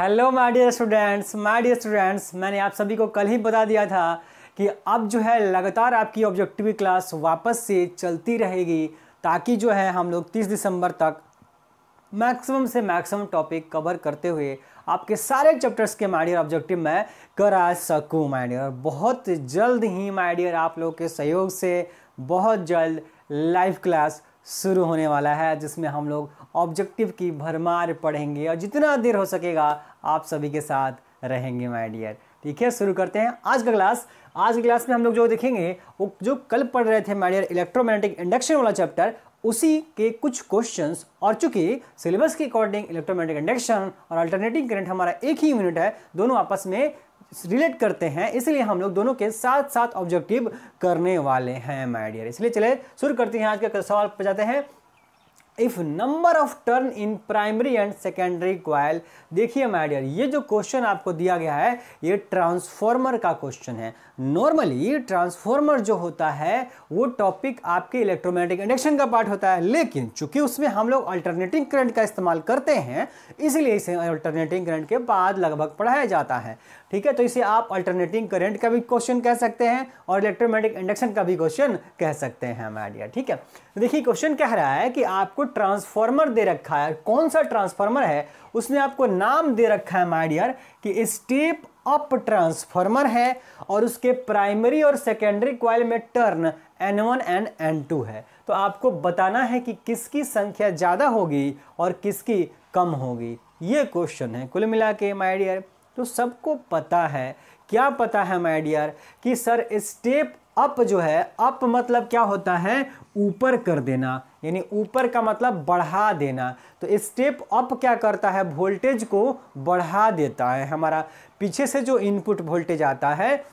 hello my dear students my dear students मैंने आप सभी को कल ही बता दिया था कि अब जो है लगातार आपकी ऑब्जेक्टिव क्लास वापस से चलती रहेगी ताकि जो है हम लोग 30 दिसंबर तक मैक्सिमम से मैक्सिमम टॉपिक कवर करते हुए आपके सारे चैप्टर्स के माइडियर ऑब्जेक्टिव मैं करा सकूं डियर बहुत जल्द ही डियर आप लोग के सहयोग से बहुत जल्द लाइव क्लास शुरू होने वाला है जिसमें हम लोग ऑब्जेक्टिव की भरमार पढ़ेंगे और जितना देर हो सकेगा आप सभी के साथ रहेंगे माय डियर ठीक है शुरू करते हैं आज का क्लास आज के क्लास में हम लोग जो देखेंगे वो जो कल पढ़ रहे थे माय डियर इलेक्ट्रोमैग्नेटिक इंडक्शन वाला चैप्टर उसी के कुछ क्वेश्चंस और चूंकि सिलेबस के अकॉर्डिंग इलेक्ट्रोमैग्नेटिक इंडक्शन और अल्टरनेटिंग करंट हमारा एक ही यूनिट है दोनों आपस में रिलेट करते हैं इसलिए हम लोग दोनों के साथ साथ ऑब्जेक्टिव करने वाले हैं माय डियर इसलिए चले शुरू करते हैं आज का सवाल पूछाते जाते हैं if number of turn in primary and secondary coil देखिए माइडियर ये जो क्वेश्चन आपको दिया गया है ये ट्रांसफॉर्मर का क्वेश्चन है नॉर्मली ट्रांसफॉर्मर जो होता है वो टॉपिक आपके इलेक्ट्रोमैग्नेटिक इंडक्शन का पार्ट होता है लेकिन चूंकि उसमें हम लोग अल्टरनेटिंग करंट का इस्तेमाल करते हैं इसलिए इसे अल्टरनेटिंग करंट के बाद लगभग पढ़ाया जाता है ठीक है तो इसे आप अल्टरनेटिंग करंट का भी क्वेश्चन कह सकते हैं और इलेक्ट्रोमैग्नेटिक इंडक्शन का भी क्वेश्चन कह सकते हैं हमारे ठीक है देखिए क्वेश्चन कह रहा है कि आपको ट्रांसफॉर्मर दे रखा है कौन सा ट्रांसफॉर्मर है उसने आपको नाम दे रखा है माइडियर कि स्टेप अप ट्रांसफार्मर है और उसके प्राइमरी और सेकेंडरी क्वाइल में टर्न N1 एंड एन है तो आपको बताना है कि किसकी संख्या ज़्यादा होगी और किसकी कम होगी ये क्वेश्चन है कुल मिला के माई डियर तो सबको पता है क्या पता है माई डियर कि सर स्टेप अप जो है अप मतलब क्या होता है ऊपर कर देना यानी ऊपर का मतलब बढ़ा देना तो स्टेप अप क्या करता है वोल्टेज को बढ़ा देता है हमारा पीछे से जो इनपुट वोल्टेज आता है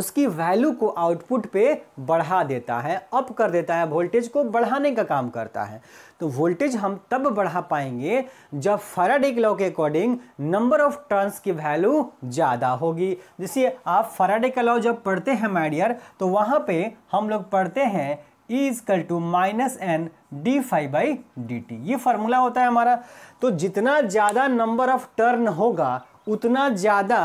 उसकी वैल्यू को आउटपुट पे बढ़ा देता है अप कर देता है वोल्टेज को बढ़ाने का काम करता है तो वोल्टेज हम तब बढ़ा पाएंगे जब फराडिक लॉ के अकॉर्डिंग नंबर ऑफ टर्न्स की वैल्यू ज़्यादा होगी जैसे आप फराडे का लॉ जब पढ़ते हैं माइडियर तो वहाँ पे हम लोग पढ़ते हैं is equal to minus N D five by D T ये फॉर्मूला होता है हमारा तो जितना ज़्यादा नंबर ऑफ टर्न होगा उतना ज़्यादा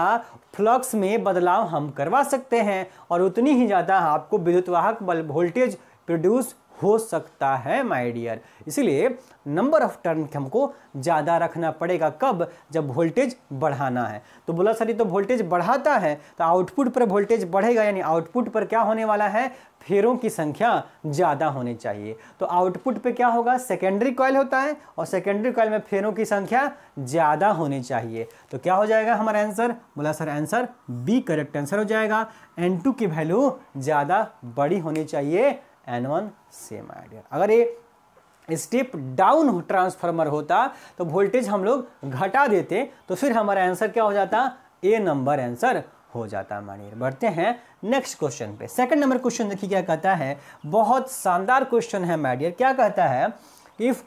फ्लक्स में बदलाव हम करवा सकते हैं और उतनी ही ज़्यादा आपको विद्युतवाहक बल वोल्टेज प्रोड्यूस हो सकता है माय डियर इसलिए नंबर ऑफ टर्न हमको ज़्यादा रखना पड़ेगा कब जब वोल्टेज बढ़ाना है तो बोला सर ये तो वोल्टेज बढ़ाता है तो आउटपुट पर वोल्टेज बढ़ेगा यानी आउटपुट पर क्या होने वाला है फेरों की संख्या ज़्यादा होनी चाहिए तो आउटपुट पे क्या होगा सेकेंडरी कॉयल होता है और सेकेंडरी कॉयल में फेरों की संख्या ज़्यादा होनी चाहिए तो क्या हो जाएगा हमारा आंसर बोला sir answer B correct answer हो जाएगा एन टू की वैल्यू ज़्यादा बड़ी होनी चाहिए एन वन सेम आइडियल अगर ये स्टेप डाउन ट्रांसफार्मर होता तो वोल्टेज हम लोग घटा देते तो फिर हमारा आंसर क्या हो जाता ए नंबर आंसर हो जाता मानिए बढ़ते हैं नेक्स्ट क्वेश्चन पे सेकंड नंबर क्वेश्चन देखिए क्या कहता है बहुत शानदार क्वेश्चन है माइडियर क्या कहता है if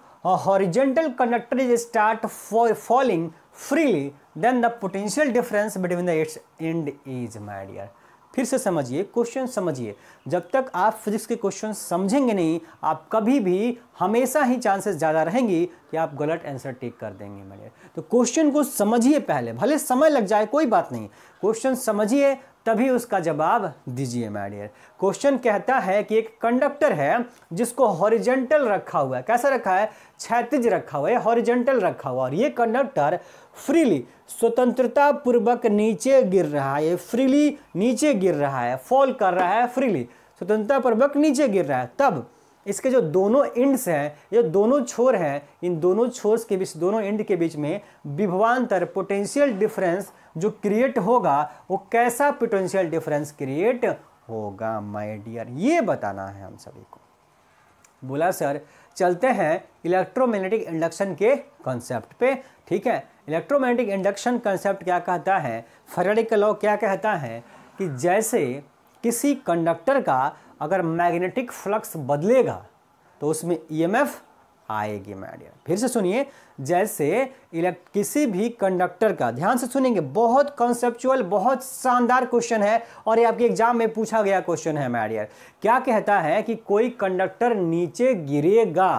horizontal conductor is start for falling freely then the difference between the its end is my dear फिर से समझिए क्वेश्चन समझिए जब तक आप फिजिक्स के क्वेश्चन समझेंगे नहीं आप कभी भी हमेशा ही चांसेस ज़्यादा रहेंगी कि आप गलत आंसर टेक कर देंगे मेरे तो क्वेश्चन को समझिए पहले भले समय लग जाए कोई बात नहीं क्वेश्चन समझिए तभी उसका जवाब दीजिए माय क्वेश्चन कहता है कि एक कंडक्टर है जिसको हॉरिजेंटल रखा हुआ है कैसा रखा है क्षैतिज रखा हुआ है हॉरिजेंटल रखा हुआ और ये कंडक्टर फ्रीली स्वतंत्रता पूर्वक नीचे गिर रहा है फ्रीली नीचे गिर रहा है फॉल कर रहा है फ्रीली स्वतंत्रता पूर्वक नीचे गिर रहा है तब इसके जो दोनों इंड्स हैं ये दोनों छोर हैं इन दोनों छोर के बीच दोनों इंड के बीच में विभवान्तर पोटेंशियल डिफरेंस जो क्रिएट होगा वो कैसा पोटेंशियल डिफरेंस क्रिएट होगा माय डियर ये बताना है हम सभी को बोला सर चलते हैं इलेक्ट्रोमैग्नेटिक इंडक्शन के कॉन्सेप्ट पे ठीक है इलेक्ट्रोमैग्नेटिक इंडक्शन कॉन्सेप्ट क्या कहता है फरेडे का लॉ क्या कहता है कि जैसे किसी कंडक्टर का अगर मैग्नेटिक फ्लक्स बदलेगा तो उसमें ईएमएफ e आएगी मैडियर फिर से सुनिए जैसे इलेक्ट किसी भी कंडक्टर का ध्यान से सुनेंगे बहुत कॉन्सेप्चुअल बहुत शानदार क्वेश्चन है और ये आपके एग्जाम में पूछा गया क्वेश्चन है मैडियर क्या कहता है कि कोई कंडक्टर नीचे गिरेगा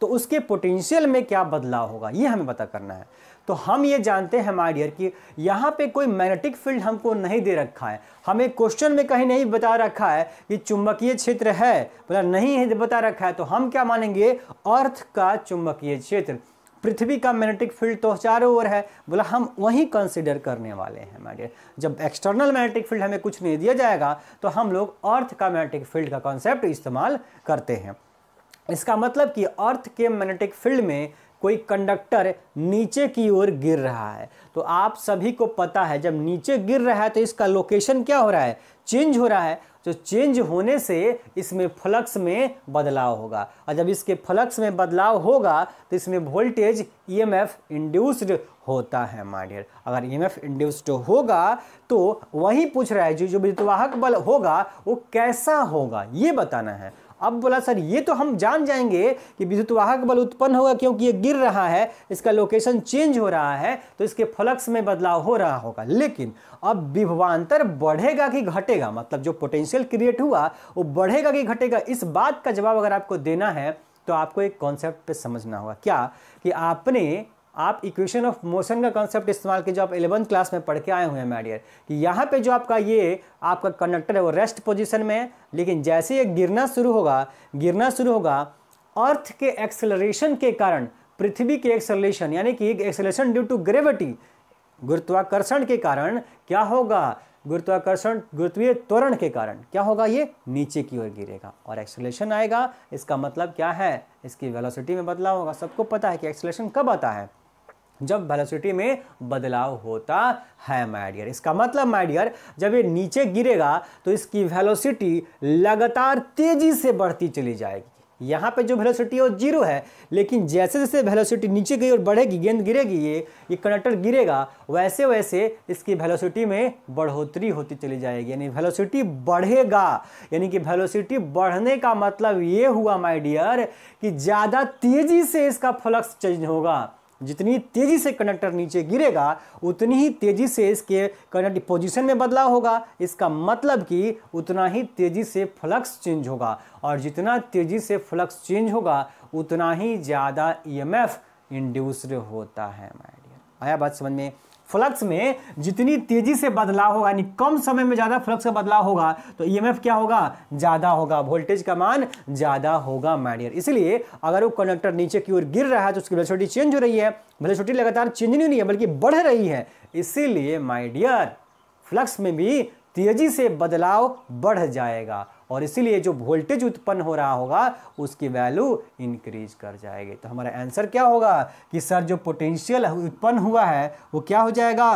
तो उसके पोटेंशियल में क्या बदलाव होगा ये हमें पता करना है तो हम ये जानते हैं माय डियर कि यहाँ पे कोई मैग्नेटिक फील्ड हमको नहीं दे रखा है हमें क्वेश्चन में कहीं नहीं बता रखा है कि चुंबकीय क्षेत्र है मतलब नहीं है बता रखा है तो हम क्या मानेंगे अर्थ का चुंबकीय क्षेत्र पृथ्वी का मैग्नेटिक फील्ड तो चारों ओर है बोला हम वहीं कंसिडर करने वाले हैं डियर जब एक्सटर्नल मैग्नेटिक फील्ड हमें कुछ नहीं दिया जाएगा तो हम लोग अर्थ का मैग्नेटिक फील्ड का कॉन्सेप्ट इस्तेमाल करते हैं इसका मतलब कि अर्थ के मैग्नेटिक फील्ड में कोई कंडक्टर नीचे की ओर गिर रहा है तो आप सभी को पता है जब नीचे गिर रहा है तो इसका लोकेशन क्या हो रहा है चेंज हो रहा है तो चेंज होने से इसमें फ्लक्स में बदलाव होगा और जब इसके फ्लक्स में बदलाव होगा तो इसमें वोल्टेज ईएमएफ इंड्यूस्ड होता है माडियर अगर ईएमएफ इंड्यूस्ड होगा तो वही पूछ रहा है जो जो विद्युतवाहक बल होगा वो कैसा होगा ये बताना है अब बोला सर ये तो हम जान जाएंगे कि विद्युत वाहक बल उत्पन्न होगा क्योंकि ये गिर रहा है इसका लोकेशन चेंज हो रहा है तो इसके फ्लक्स में बदलाव हो रहा होगा लेकिन अब विभवांतर बढ़ेगा कि घटेगा मतलब जो पोटेंशियल क्रिएट हुआ वो बढ़ेगा कि घटेगा इस बात का जवाब अगर आपको देना है तो आपको एक कॉन्सेप्ट समझना होगा क्या कि आपने आप इक्वेशन ऑफ मोशन का कॉन्सेप्ट इस्तेमाल कीजिए आप एलेवंथ क्लास में पढ़ के आए हुए हैं मैडियर कि यहाँ पे जो आपका ये आपका कंडक्टर है वो रेस्ट पोजिशन में है लेकिन जैसे ये गिरना शुरू होगा गिरना शुरू होगा अर्थ के एक्सेलरेशन के कारण पृथ्वी के एक्सेलरेशन यानी कि एक्सेलरेशन ड्यू टू ग्रेविटी गुरुत्वाकर्षण के कारण क्या होगा गुरुत्वाकर्षण गुरुत्वीय त्वरण के कारण क्या होगा ये नीचे की ओर गिरेगा और एक्सेलेशन आएगा इसका मतलब क्या है इसकी वेलोसिटी में बदलाव होगा सबको पता है कि एक्सेलेशन कब आता है जब वेलोसिटी में बदलाव होता है माइडियर इसका मतलब माइडियर जब ये नीचे गिरेगा तो इसकी वेलोसिटी लगातार तेजी से बढ़ती चली जाएगी यहाँ पे जो वेलोसिटी है वो जीरो है लेकिन जैसे जैसे वेलोसिटी नीचे गई और बढ़ेगी गेंद गिरेगी ये ये कनेक्टर गिरेगा वैसे वैसे इसकी वेलोसिटी में बढ़ोतरी होती चली जाएगी यानी वेलोसिटी बढ़ेगा यानी कि वेलोसिटी बढ़ने का मतलब ये हुआ माय डियर कि ज़्यादा तेज़ी से इसका फ्लक्स चेंज होगा जितनी तेज़ी से कंडक्टर नीचे गिरेगा उतनी ही तेज़ी से इसके कंडक्ट पोजीशन में बदलाव होगा इसका मतलब कि उतना ही तेज़ी से फ्लक्स चेंज होगा और जितना तेज़ी से फ्लक्स चेंज होगा उतना ही ज़्यादा ईएमएफ इंड्यूस्ड होता है माय डियर आया बात समझ में फ्लक्स में जितनी तेजी से बदलाव होगा यानी कम समय में ज़्यादा फ्लक्स का बदलाव होगा तो ईएमएफ e क्या होगा ज़्यादा होगा वोल्टेज का मान ज़्यादा होगा माइडियर इसलिए अगर वो कंडक्टर नीचे की ओर गिर रहा है तो उसकी वेलोसिटी चेंज हो रही है वेलोसिटी लगातार चेंज नहीं है बल्कि बढ़ रही है इसीलिए माइडियर फ्लक्स में भी तेजी से बदलाव बढ़ जाएगा और इसीलिए जो वोल्टेज उत्पन्न हो रहा होगा उसकी वैल्यू इंक्रीज कर जाएगी तो हमारा आंसर क्या होगा कि सर जो पोटेंशियल उत्पन्न हुआ है वो क्या हो जाएगा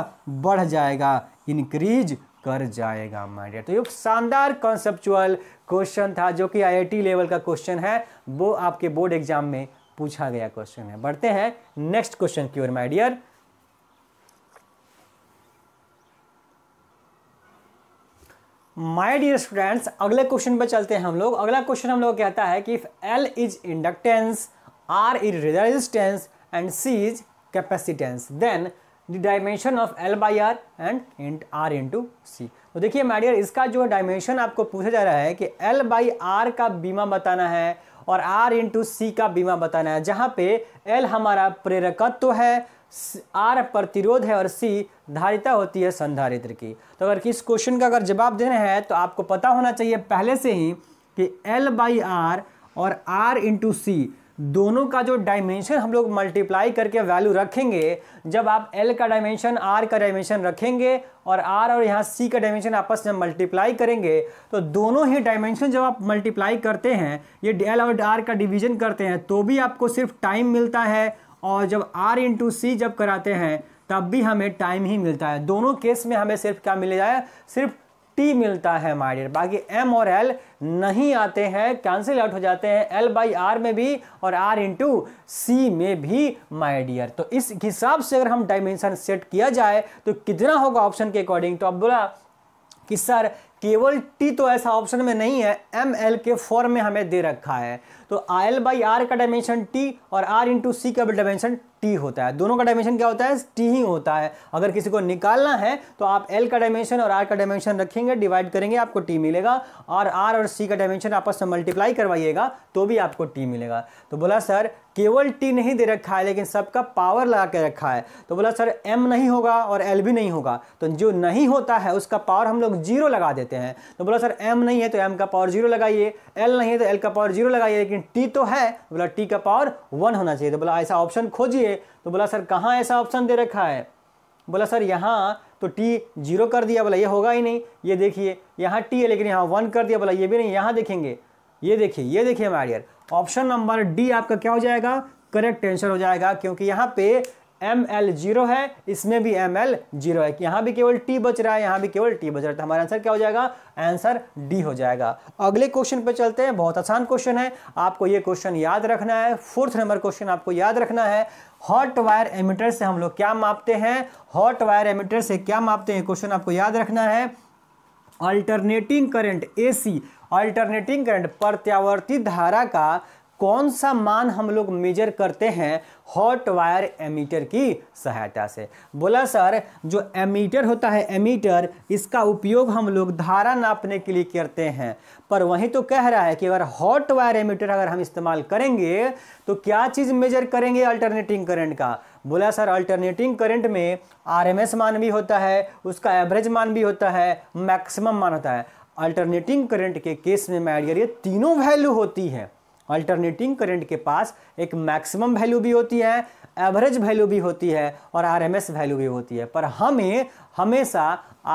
बढ़ जाएगा इंक्रीज कर जाएगा माय तो ये शानदार कॉन्सेप्चुअल क्वेश्चन था जो कि आई लेवल का क्वेश्चन है वो आपके बोर्ड एग्जाम में पूछा गया क्वेश्चन है बढ़ते हैं नेक्स्ट क्वेश्चन की ओर माइडियर माई डियर स्टूडेंट्स अगले क्वेश्चन पर चलते हैं हम लोग अगला क्वेश्चन हम लोग कहता है कि if L is inductance R is resistance and C is capacitance then the dimension of L by R and इंट आर इंटू सी तो देखिए माइडियर इसका जो डायमेंशन आपको पूछा जा रहा है कि एल बाई आर का बीमा बताना है और आर इंटू सी का बीमा बताना है जहाँ पे एल हमारा प्रेरकत्व है आर प्रतिरोध है और सी धारिता होती है संधारित्र की तो अगर किस क्वेश्चन का अगर जवाब देना है तो आपको पता होना चाहिए पहले से ही कि एल बाई आर और आर इंटू सी दोनों का जो डायमेंशन हम लोग मल्टीप्लाई करके वैल्यू रखेंगे जब आप एल का डायमेंशन आर का डायमेंशन रखेंगे और आर और यहाँ सी का डायमेंशन आपस में मल्टीप्लाई करेंगे तो दोनों ही डायमेंशन जब आप मल्टीप्लाई करते हैं ये एल और आर का डिवीजन करते हैं तो भी आपको सिर्फ टाइम मिलता है और जब आर इंटू सी जब कराते हैं तब भी हमें टाइम ही मिलता है दोनों केस में हमें सिर्फ क्या मिल जाए सिर्फ टी मिलता है माइडियर बाकी एम और एल नहीं आते हैं कैंसिल आउट हो जाते हैं एल बाई आर में भी और आर इंटू सी में भी माइडियर तो इस हिसाब से अगर हम डायमेंशन सेट किया जाए तो कितना होगा ऑप्शन के अकॉर्डिंग तो अब बोला कि सर केवल टी तो ऐसा ऑप्शन में नहीं है एम एल के फॉर्म में हमें दे रखा है तो एल बाई आर का डायमेंशन टी और आर इंटू सी का डायमेंशन टी होता है दोनों का डायमेंशन क्या होता है टी ही होता है अगर किसी को निकालना है तो आप एल का डायमेंशन और आर का डायमेंशन रखेंगे डिवाइड करेंगे आपको टी मिलेगा और आर और सी का डायमेंशन आपस में मल्टीप्लाई करवाइएगा तो भी आपको टी मिलेगा तो बोला सर केवल टी नहीं दे रखा है लेकिन सबका पावर लगा के रखा है तो बोला सर एम नहीं होगा और एल भी नहीं होगा तो जो नहीं होता है उसका पावर हम लोग जीरो लगा देते हैं तो बोला सर एम नहीं है तो एम का पावर जीरो लगाइए एल नहीं है तो एल का पावर जीरो लगाइए लेकिन टी तो है तो बोला टी का पावर वन होना चाहिए तो बोला ऐसा ऑप्शन खोजिए तो बोला सर कहाँ ऐसा ऑप्शन दे रखा है बोला सर यहाँ तो टी जीरो कर दिया बोला ये होगा ही नहीं ये देखिए यहाँ टी है लेकिन यहाँ वन कर दिया बोला ये भी नहीं यहाँ देखेंगे ये देखिए ये देखिए हमारे ऑप्शन नंबर डी आपका क्या हो जाएगा करेक्ट आंसर हो जाएगा क्योंकि यहाँ पे एम एल जीरो है इसमें भी एम एल जीरो है यहां भी केवल टी बच रहा है यहां भी केवल टी बच रहा है तो हमारा आंसर क्या हो जाएगा आंसर डी हो जाएगा अगले क्वेश्चन पे चलते हैं बहुत आसान क्वेश्चन है आपको यह क्वेश्चन याद रखना है फोर्थ नंबर क्वेश्चन आपको याद रखना है हॉट वायर एमिटर से हम लोग क्या मापते हैं हॉट वायर एमिटर से क्या मापते हैं क्वेश्चन आपको याद रखना है alternating current AC alternating current प्रत्यावर्ती धारा का कौन सा मान हम लोग मेजर करते हैं हॉट वायर एमीटर की सहायता से बोला सर जो एमीटर होता है एमीटर इसका उपयोग हम लोग धारा नापने के लिए करते हैं पर वहीं तो कह रहा है कि अगर हॉट वायर एमीटर अगर हम इस्तेमाल करेंगे तो क्या चीज़ मेजर करेंगे अल्टरनेटिंग करंट का बोला सर अल्टरनेटिंग करंट में आरएमएस मान भी होता है उसका एवरेज मान भी होता है मैक्सिमम मान होता है अल्टरनेटिंग करंट के केस में मैडियर ये तीनों वैल्यू होती हैं अल्टरनेटिंग करंट के पास एक मैक्सिमम वैल्यू भी होती है एवरेज वैल्यू भी होती है और आरएमएस वैल्यू भी होती है पर हमें हमेशा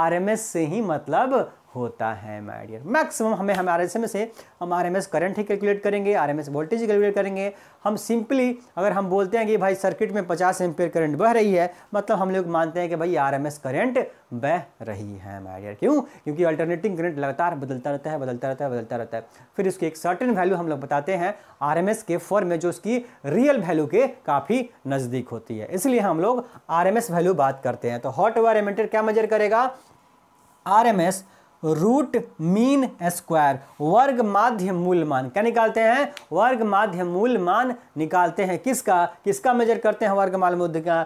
आरएमएस से ही मतलब होता है माय डियर मैक्सिमम हमें हम आर में से हम आर करंट ही कैलकुलेट करेंगे आर वोल्टेज ही कैलकुलेट करेंगे हम सिंपली अगर हम बोलते हैं कि भाई सर्किट में 50 एम्पियर करंट बह रही है मतलब हम लोग मानते हैं कि भाई आर करंट बह रही है माय डियर क्यों क्योंकि अल्टरनेटिंग करंट लगातार बदलता रहता है बदलता रहता है बदलता रहता है फिर उसकी एक सर्टन वैल्यू हम लोग बताते हैं आर के फॉर्म में जो उसकी रियल वैल्यू के काफ़ी नज़दीक होती है इसलिए हम लोग आर वैल्यू बात करते हैं तो हॉट वायर एमेंटर क्या मेजर करेगा R M S root mean square वर्ग माध्य मूल मान क्या निकालते हैं वर्ग माध्य मूल मान निकालते हैं किसका किसका मेजर करते हैं वर्ग माल मुद्द का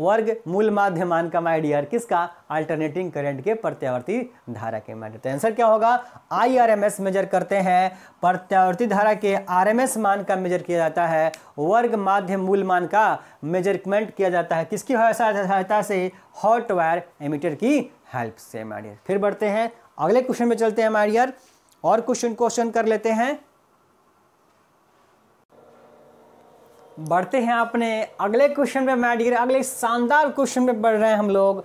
वर्ग मूल माध्य मान का माइडियर किसका अल्टरनेटिंग करंट के प्रत्यावर्ती धारा के माइडियर तो आंसर क्या होगा I R M S measure करते हैं प्रत्यावर्ती धारा के आर एम एस मान का मेजर किया जाता है वर्ग माध्य मूल मान का मेजरमेंट किया जाता है किसकी सहायता से हॉट वायर एमिटर की हेल्प से माइडियर फिर बढ़ते हैं अगले क्वेश्चन पे चलते हैं हमारे यार और क्वेश्चन क्वेश्चन कर लेते हैं बढ़ते हैं अपने अगले क्वेश्चन पे मैडियर अगले शानदार क्वेश्चन पे बढ़ रहे हैं हम लोग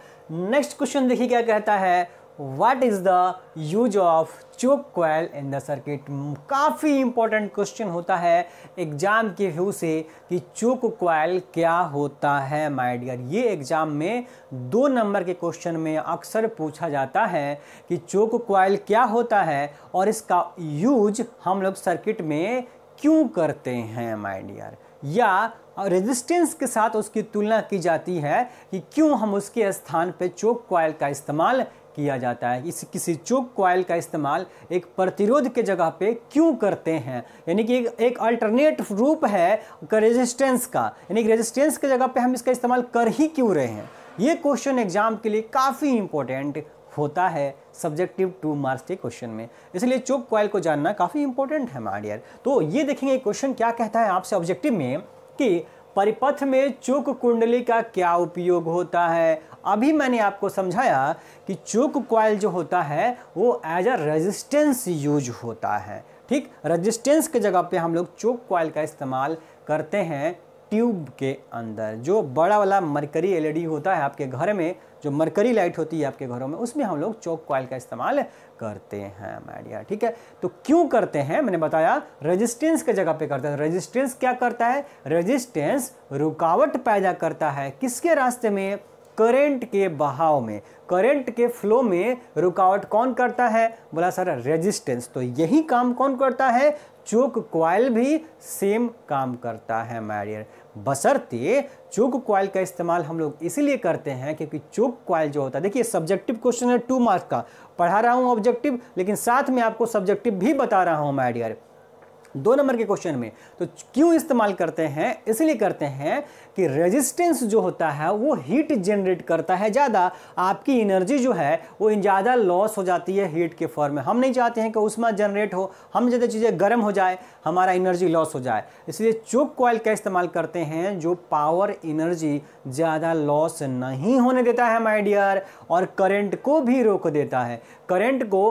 नेक्स्ट क्वेश्चन देखिए क्या कहता है what is the use of choke coil in the circuit काफ़ी इंपॉर्टेंट क्वेश्चन होता है एग्ज़ाम के व्यू से कि चोक कोयल क्या होता है माय डियर ये एग्ज़ाम में दो नंबर के क्वेश्चन में अक्सर पूछा जाता है कि चोक कोयल क्या होता है और इसका यूज हम लोग सर्किट में क्यों करते हैं माय डियर या रेजिस्टेंस के साथ उसकी तुलना की जाती है कि क्यों हम उसके स्थान पर चोक कॉयल का इस्तेमाल किया जाता है इस किसी चोक कॉयल का इस्तेमाल एक प्रतिरोध के जगह पे क्यों करते हैं यानी कि एक, एक अल्टरनेट रूप है रेजिस्टेंस का यानी कि रेजिस्टेंस के जगह पे हम इसका इस्तेमाल कर ही क्यों रहे हैं ये क्वेश्चन एग्जाम के लिए काफ़ी इंपॉर्टेंट होता है सब्जेक्टिव टू मार्क्स के क्वेश्चन में इसलिए चोक कॉयल को जानना काफ़ी इंपॉर्टेंट है मार तो ये देखेंगे क्वेश्चन क्या कहता है आपसे ऑब्जेक्टिव में कि परिपथ में चूक कुंडली का क्या उपयोग होता है अभी मैंने आपको समझाया कि चूक क्वाइल जो होता है वो एज अ रेजिस्टेंस यूज होता है ठीक रेजिस्टेंस के जगह पे हम लोग चोक क्वाइल का इस्तेमाल करते हैं ट्यूब के अंदर जो बड़ा वाला मरकरी एलईडी होता है आपके घर में जो मरकरी लाइट होती है आपके घरों में उसमें हम लोग चौक कॉयल का इस्तेमाल करते हैं मैडिया ठीक है तो क्यों करते हैं मैंने बताया रेजिस्टेंस के जगह पे करते हैं रेजिस्टेंस क्या करता है रेजिस्टेंस रुकावट पैदा करता है किसके रास्ते में करंट के बहाव में करंट के फ्लो में रुकावट कौन करता है बोला सर रेजिस्टेंस तो यही काम कौन करता है चोक क्वाइल भी सेम काम करता है मैरियर बसरते चोक क्वाइल का इस्तेमाल हम लोग इसीलिए करते हैं क्योंकि चोक क्वाइल जो होता है देखिए सब्जेक्टिव क्वेश्चन है टू मार्क्स का पढ़ा रहा हूँ ऑब्जेक्टिव लेकिन साथ में आपको सब्जेक्टिव भी बता रहा हूँ मैडियर दो नंबर के क्वेश्चन में तो क्यों इस्तेमाल करते हैं इसलिए करते हैं कि रेजिस्टेंस जो होता है वो हीट जनरेट करता है ज़्यादा आपकी एनर्जी जो है वो ज़्यादा लॉस हो जाती है हीट के फॉर्म में हम नहीं चाहते हैं कि उष्मा जनरेट हो हम ज़्यादा चीज़ें गर्म हो जाए हमारा एनर्जी लॉस हो जाए इसलिए चोक कॉयल का इस्तेमाल करते हैं जो पावर एनर्जी ज़्यादा लॉस नहीं होने देता है माइडियर और करेंट को भी रोक देता है करेंट को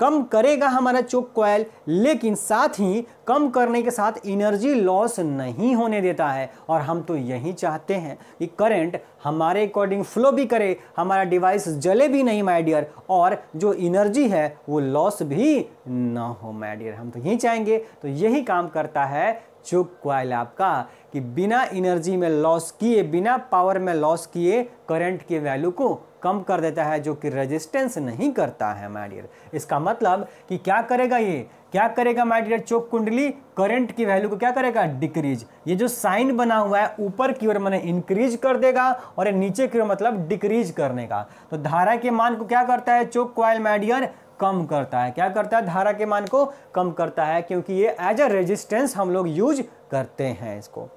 कम करेगा हमारा चोक कॉयल लेकिन साथ ही कम करने के साथ एनर्जी लॉस नहीं होने देता है और हम तो यही चाहते हैं कि करंट हमारे अकॉर्डिंग फ्लो भी करे हमारा डिवाइस जले भी नहीं माय डियर और जो एनर्जी है वो लॉस भी ना हो माय डियर हम तो यही चाहेंगे तो यही काम करता है चुक क्वाइल है आपका कि बिना एनर्जी में लॉस किए बिना पावर में लॉस किए करंट के वैल्यू को कम कर देता है जो कि रेजिस्टेंस नहीं करता है माइडियर इसका मतलब कि क्या करेगा ये क्या करेगा माइडियर चोक कुंडली करंट की वैल्यू को क्या करेगा डिक्रीज ये जो साइन बना हुआ है ऊपर की ओर मैंने इंक्रीज कर देगा और ये नीचे की ओर मतलब डिक्रीज करने का तो धारा के मान को क्या करता है चोक क्वाइल माइडियर कम करता है क्या करता है धारा के मान को कम करता है क्योंकि ये एज अ रेजिस्टेंस हम लोग यूज करते हैं इसको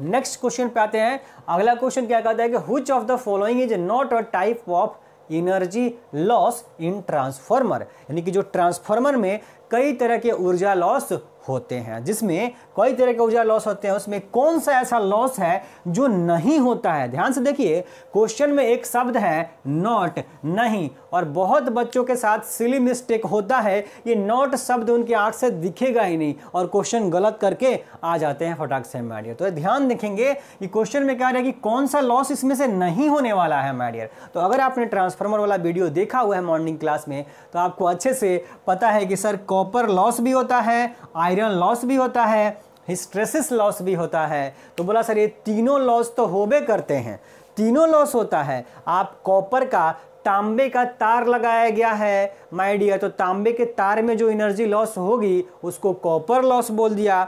नेक्स्ट क्वेश्चन पे आते हैं अगला क्वेश्चन क्या कहता है कि which of the following is not a type of energy loss in transformer यानी कि जो ट्रांसफार्मर में कई तरह के ऊर्जा लॉस होते हैं जिसमें कई तरह के ऊर्जा लॉस होते हैं उसमें कौन सा ऐसा लॉस है जो नहीं होता है ध्यान से देखिए क्वेश्चन में एक शब्द है नॉट नहीं और बहुत बच्चों के साथ सिली मिस्टेक होता है ये नॉट शब्द उनके आंख से दिखेगा ही नहीं और क्वेश्चन गलत करके आ जाते हैं फटाक से मैडियर तो ध्यान देखेंगे कि क्वेश्चन में क्या रहा है कि कौन सा लॉस इसमें से नहीं होने वाला है मैडियर तो अगर आपने ट्रांसफॉर्मर वाला वीडियो देखा हुआ है मॉर्निंग क्लास में तो आपको अच्छे से पता है कि सर कॉपर लॉस भी होता है आई आयरन लॉस भी होता है हिस्ट्रेसिस लॉस भी होता है तो बोला सर ये तीनों लॉस तो होबे करते हैं तीनों लॉस होता है आप कॉपर का तांबे का तार लगाया गया है माय डियर तो तांबे के तार में जो एनर्जी लॉस होगी उसको कॉपर लॉस बोल दिया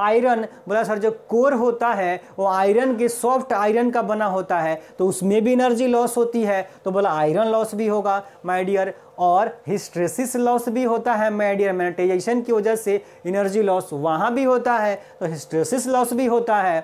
आयरन बोला सर जो कोर होता है वो आयरन के सॉफ्ट आयरन का बना होता है तो उसमें भी एनर्जी लॉस होती है तो बोला आयरन लॉस भी होगा माय डियर और हिस्ट्रेसिस लॉस भी होता है माइडियर मैनेटाइजेशन की वजह से एनर्जी लॉस वहाँ भी होता है तो हिस्ट्रेसिस लॉस भी होता है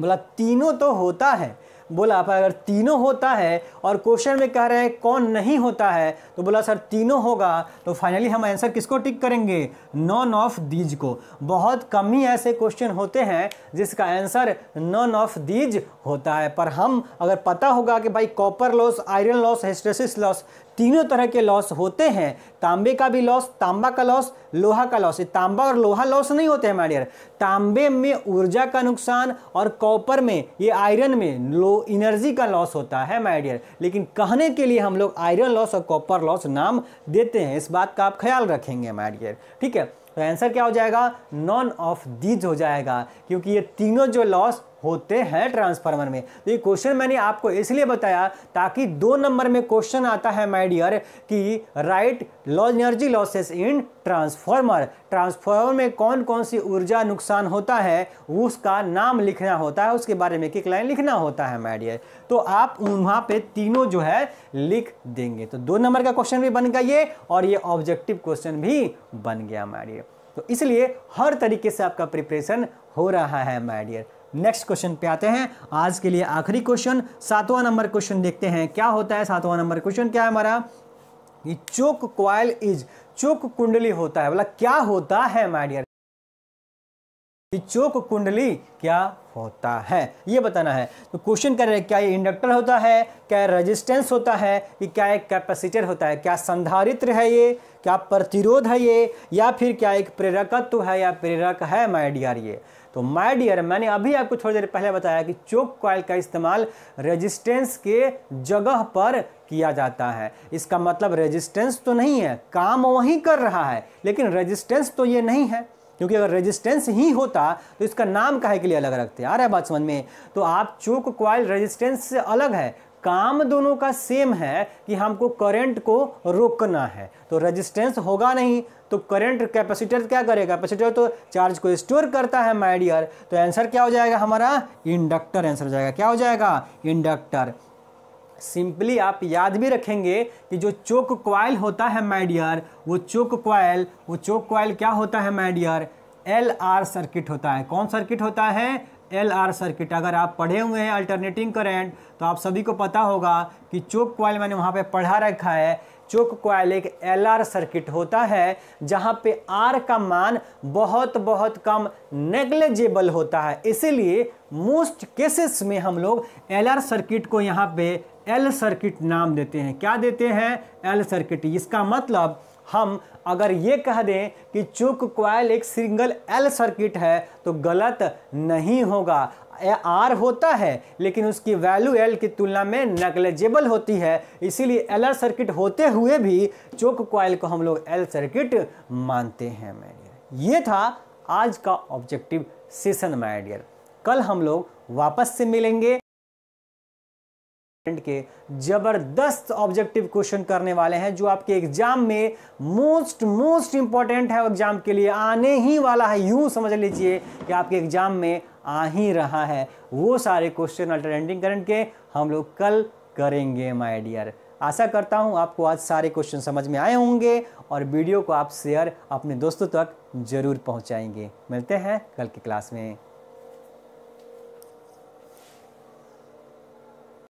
बोला तीनों तो होता है बोला पर अगर तीनों होता है और क्वेश्चन में कह रहे हैं कौन नहीं होता है तो बोला सर तीनों होगा तो फाइनली हम आंसर किसको टिक करेंगे नॉन ऑफ दीज को बहुत कम ही ऐसे क्वेश्चन होते हैं जिसका आंसर नॉन ऑफ दीज होता है पर हम अगर पता होगा कि भाई copper loss iron loss hysteresis loss तीनों तरह के लॉस होते हैं तांबे का भी लॉस तांबा का लॉस लोहा का लॉस तांबा और लोहा लॉस नहीं होते हैं मैडियर तांबे में ऊर्जा का नुकसान और कॉपर में ये आयरन में लो इनर्जी का लॉस होता है माइडियर लेकिन कहने के लिए हम लोग आयरन लॉस और कॉपर लॉस नाम देते हैं इस बात का आप ख्याल रखेंगे माइडियर ठीक है तो आंसर क्या हो जाएगा नॉन ऑफ दीज हो जाएगा क्योंकि ये तीनों जो लॉस होते हैं ट्रांसफार्मर में तो ये क्वेश्चन मैंने आपको इसलिए बताया ताकि दो नंबर में क्वेश्चन आता है माय डियर कि write law energy losses in transformer transformer में कौन कौन सी ऊर्जा नुकसान होता है उसका नाम लिखना होता है उसके बारे में एक लाइन लिखना होता है माय डियर तो आप वहाँ पे तीनों जो है लिख देंगे तो दो नंबर का क्वेश्चन भी बन गया ये और ये ऑब्जेक्टिव क्वेश्चन भी बन गया माइडियर तो इसलिए हर तरीके से आपका प्रिपरेशन हो रहा है माइडियर नेक्स्ट क्वेश्चन पे आते हैं आज के लिए आखिरी क्वेश्चन सातवां नंबर क्वेश्चन देखते हैं क्या होता है सातवां नंबर क्वेश्चन क्या है हमारा चोक क्वाइल इज चोक कुंडली होता है बोला क्या होता है माइडियर चोक कुंडली क्या होता है ये बताना है तो क्वेश्चन कर रहे हैं क्या ये इंडक्टर होता है क्या रेजिस्टेंस होता है कि क्या एक कैपेसिटर होता है क्या संधारित्र है ये क्या प्रतिरोध है ये या फिर क्या एक प्रेरकत्व है या प्रेरक है माइडियर ये तो माय डियर मैंने अभी आपको थोड़ी देर पहले बताया कि चोक कॉयल का इस्तेमाल रेजिस्टेंस के जगह पर किया जाता है इसका मतलब रेजिस्टेंस तो नहीं है काम वही कर रहा है लेकिन रेजिस्टेंस तो ये नहीं है क्योंकि अगर रेजिस्टेंस ही होता तो इसका नाम कहे के लिए अलग रखते आ रहा है बात समझ में तो आप चोक क्वाइल रेजिस्टेंस से अलग है काम दोनों का सेम है कि हमको करंट को रोकना है तो रेजिस्टेंस होगा नहीं तो करंट कैपेसिटर क्या करेगा कैपेसिटर तो चार्ज को स्टोर करता है माय डियर तो आंसर क्या हो जाएगा हमारा इंडक्टर आंसर हो जाएगा क्या हो जाएगा इंडक्टर सिंपली आप याद भी रखेंगे कि जो चोक क्वाइल होता है माइडियर वो चोक क्वाइल वो चोक क्वाइल क्या होता है माइडियर एल आर सर्किट होता है कौन सर्किट होता है एल आर सर्किट अगर आप पढ़े हुए हैं अल्टरनेटिंग करंट तो आप सभी को पता होगा कि चोक कॉयल मैंने वहाँ पे पढ़ा रखा है चोक कॉयल एक एल आर सर्किट होता है जहाँ पे आर का मान बहुत बहुत कम नेग्लेजेबल होता है इसीलिए मोस्ट केसेस में हम लोग एल आर सर्किट को यहाँ पे एल सर्किट नाम देते हैं क्या देते हैं एल सर्किट इसका मतलब हम अगर ये कह दें कि चूँक क्वाइल एक सिंगल एल सर्किट है तो गलत नहीं होगा आर होता है लेकिन उसकी वैल्यू एल की तुलना में नेग्लेजेबल होती है इसीलिए एल आर सर्किट होते हुए भी चोक क्वाइल को हम लोग एल सर्किट मानते हैं मैडियर ये था आज का ऑब्जेक्टिव सेशन डियर कल हम लोग वापस से मिलेंगे के जबरदस्त ऑब्जेक्टिव क्वेश्चन करने वाले हैं जो आपके एग्जाम में मोस्ट मोस्ट इंपॉर्टेंट है एग्जाम के लिए आने ही वाला है यूं समझ लीजिए कि आपके एग्जाम में आ ही रहा है वो सारे क्वेश्चन अल्टरनेटिंग करंट के हम लोग कल करेंगे माय डियर आशा करता हूं आपको आज सारे क्वेश्चन समझ में आए होंगे और वीडियो को आप शेयर अपने दोस्तों तक ज़रूर पहुंचाएंगे मिलते हैं कल की क्लास में